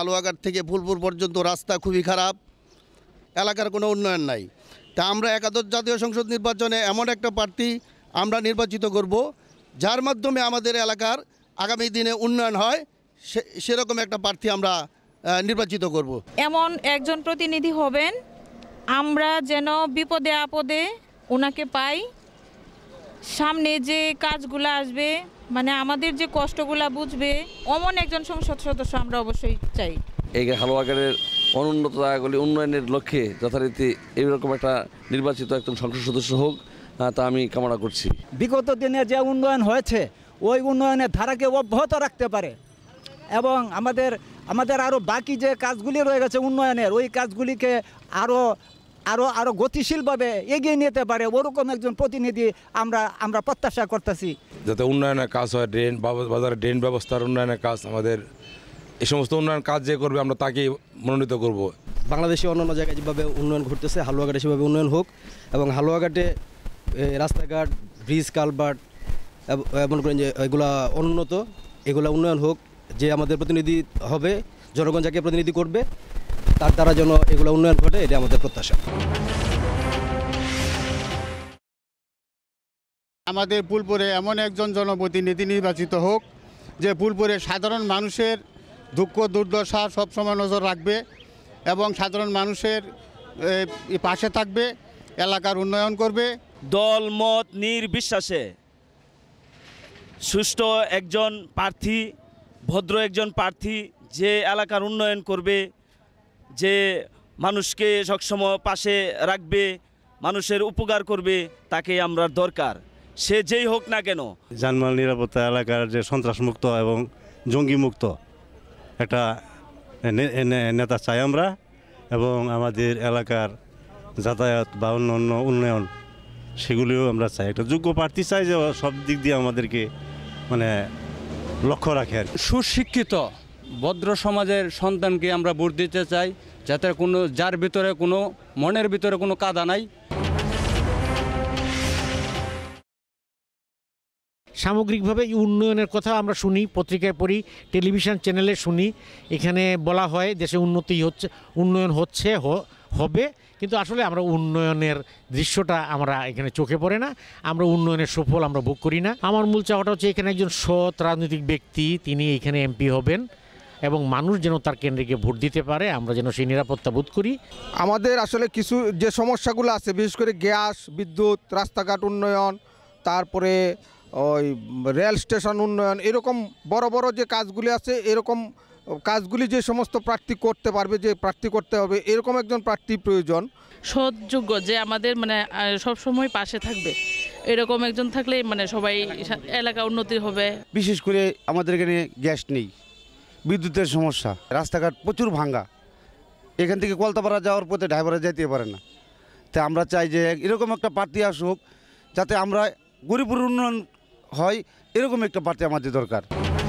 হালুয়াঘাট থেকে ফুলপুর পর্যন্ত রাস্তা খুবই খারাপ এলাকার কোনো উন্নয়ন নাই তা আমরা একাদশ জাতীয় সংসদ নির্বাচনে এমন একটা প্রার্থী আমরা নির্বাচিত করব যার মাধ্যমে আমাদের এলাকার আগামী দিনে উন্নয়ন হয় সেরকম একটা প্রার্থী আমরা নির্বাচিত করব এমন একজন প্রতিনিধি হবেন আমরা যেন বিপদে আপদে ওনাকে পাই সামনে যে কাজগুলো আসবে মানে আমাদের যে কষ্টগুলা বুঝবে অমন একজন সংসদ সদস্য আমরা অবশ্যই চাই এই হালুয়াগারের অনুন্নত জায়গাগুলি উন্নয়নের লক্ষ্যে যথারীতি এইরকম একটা নির্বাচিত একজন সংসদ সদস্য হোক তা আমি কামনা করছি বিগত দিনে যে উন্নয়ন হয়েছে ওই উন্নয়নের ধারাকে অব্যাহত রাখতে পারে এবং আমাদের আমাদের আরও বাকি যে কাজগুলি রয়ে গেছে উন্নয়নের ওই কাজগুলিকে আরও আরও আরও গতিশীলভাবে এগিয়ে নিতে পারে ওরকম একজন প্রতিনিধি আমরা আমরা প্রত্যাশা করতেছি যাতে উন্নয়নের কাজ হয় ড্রেন বাজারের ড্রেন ব্যবস্থার উন্নয়নের কাজ আমাদের এই সমস্ত উন্নয়ন কাজ যে করবে আমরা তাকেই মনোনীত করব বাংলাদেশে অন্যান্য জায়গায় যেভাবে উন্নয়ন ঘটতেছে হালুয়াঘাটে সেভাবে উন্নয়ন হোক এবং হালুয়াঘাটে রাস্তাঘাট ব্রিজ কালভার্ট এমন করেন যে এগুলা অনুন্নত এগুলা উন্নয়ন হোক যে আমাদের প্রতিনিধি হবে জনগণ যাকে প্রতিনিধি করবে তার দ্বারা যেন এগুলো উন্নয়ন ঘটে এটা আমাদের প্রত্যাশা আমাদের ফুলপুরে এমন একজন জনপ্রতিনিধি নির্বাচিত হোক যে ফুলপুরে সাধারণ মানুষের দুঃখ দুর্দশা সবসময় নজর রাখবে এবং সাধারণ মানুষের পাশে থাকবে এলাকার উন্নয়ন করবে দল মত নির্বিশ্বাসে সুষ্ঠু একজন প্রার্থী ভদ্র একজন প্রার্থী যে এলাকার উন্নয়ন করবে যে মানুষকে সবসময় পাশে রাখবে মানুষের উপকার করবে তাকে আমরা দরকার সে যেই হোক না কেন জানমাল নিরাপত্তা এলাকার যে সন্ত্রাসমুক্ত এবং জঙ্গিমুক্ত একটা নেতা চাই আমরা এবং আমাদের এলাকার যাতায়াত বা অন্য উন্নয়ন সেগুলিও আমরা চাই একটা যোগ্য প্রার্থী চাই যে সব দিক দিয়ে আমাদেরকে মানে লক্ষ্য রাখে আর সুশিক্ষিত ভদ্র সমাজের সন্তানকে আমরা ভোট দিতে চাই যাতে কোনো যার ভিতরে কোনো মনের ভিতরে কোনো কাদা নাই সামগ্রিকভাবে উন্নয়নের কথা আমরা শুনি পত্রিকায় পড়ি টেলিভিশন চ্যানেলে শুনি এখানে বলা হয় দেশে উন্নতি হচ্ছে উন্নয়ন হচ্ছে হবে কিন্তু আসলে আমরা উন্নয়নের দৃশ্যটা আমরা এখানে চোখে পড়ে না আমরা উন্নয়নের সুফল আমরা ভোগ করি না আমার মূল চাওয়াটা হচ্ছে এখানে একজন সৎ রাজনৈতিক ব্যক্তি তিনি এখানে এমপি হবেন এবং মানুষ যেন তার কেন্দ্রে ভোট দিতে পারে আমরা যেন সেই নিরাপত্তা বোধ করি আমাদের আসলে কিছু যে সমস্যাগুলো আছে বিশেষ করে গ্যাস বিদ্যুৎ রাস্তাঘাট উন্নয়ন তারপরে ওই রেল স্টেশন উন্নয়ন এরকম বড় বড় যে কাজগুলি আছে এরকম কাজগুলি যে সমস্ত প্রার্থী করতে পারবে যে প্রার্থী করতে হবে এরকম একজন প্রার্থী প্রয়োজন সৎযোগ্য যে আমাদের মানে সবসময় পাশে থাকবে এরকম একজন থাকলে মানে সবাই এলাকা উন্নতি হবে বিশেষ করে আমাদের এখানে গ্যাস নেই বিদ্যুতের সমস্যা রাস্তাঘাট প্রচুর ভাঙ্গা এখান থেকে কলতাপাড়া যাওয়ার পথে ড্রাইভারে যেতে পারে না তাই আমরা চাই যে এরকম একটা প্রার্থী আসুক যাতে আমরা গরিবের উন্নয়ন হয় এরকম একটা প্রার্থী আমাদের দরকার